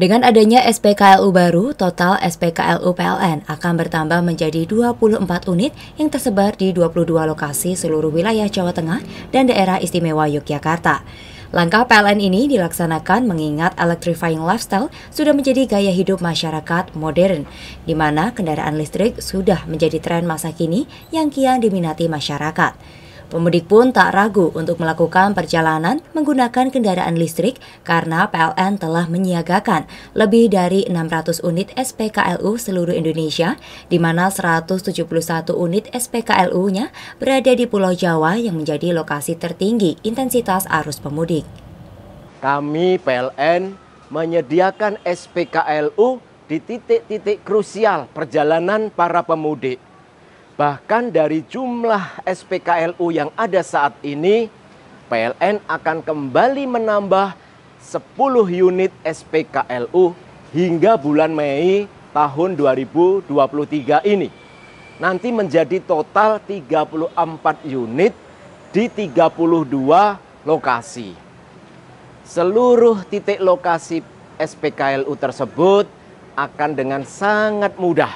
Dengan adanya SPKLU baru, total SPKLU PLN akan bertambah menjadi 24 unit yang tersebar di 22 lokasi seluruh wilayah Jawa Tengah dan daerah istimewa Yogyakarta. Langkah PLN ini dilaksanakan mengingat electrifying lifestyle sudah menjadi gaya hidup masyarakat modern, di mana kendaraan listrik sudah menjadi tren masa kini yang kian diminati masyarakat. Pemudik pun tak ragu untuk melakukan perjalanan menggunakan kendaraan listrik karena PLN telah menyiagakan lebih dari 600 unit SPKLU seluruh Indonesia, di mana 171 unit SPKLU-nya berada di Pulau Jawa yang menjadi lokasi tertinggi intensitas arus pemudik. Kami PLN menyediakan SPKLU di titik-titik krusial perjalanan para pemudik Bahkan dari jumlah SPKLU yang ada saat ini, PLN akan kembali menambah 10 unit SPKLU hingga bulan Mei tahun 2023 ini. Nanti menjadi total 34 unit di 32 lokasi. Seluruh titik lokasi SPKLU tersebut akan dengan sangat mudah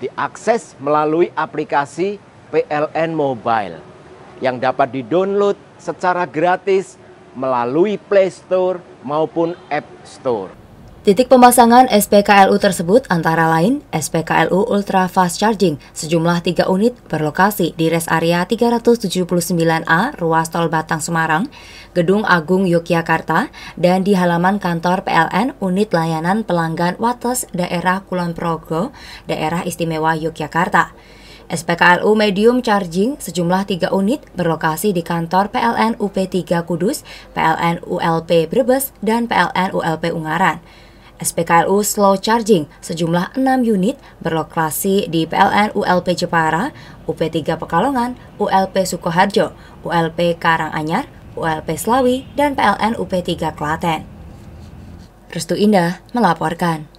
diakses melalui aplikasi PLN Mobile yang dapat didownload secara gratis melalui Play Store maupun App Store. Titik pemasangan SPKLU tersebut antara lain SPKLU Ultra Fast Charging sejumlah 3 unit berlokasi di res area 379A Ruas Tol Batang Semarang, Gedung Agung Yogyakarta, dan di halaman kantor PLN Unit Layanan Pelanggan Wates Daerah Kulon Progo, Daerah Istimewa Yogyakarta. SPKLU Medium Charging sejumlah 3 unit berlokasi di kantor PLN UP3 Kudus, PLN ULP Brebes, dan PLN ULP Ungaran. SPKLU Slow Charging sejumlah 6 unit berlokasi di PLN ULP Jepara, UP3 Pekalongan, ULP Sukoharjo, ULP Karanganyar, ULP Selawi, dan PLN UP3 Klaten. Restu Indah melaporkan.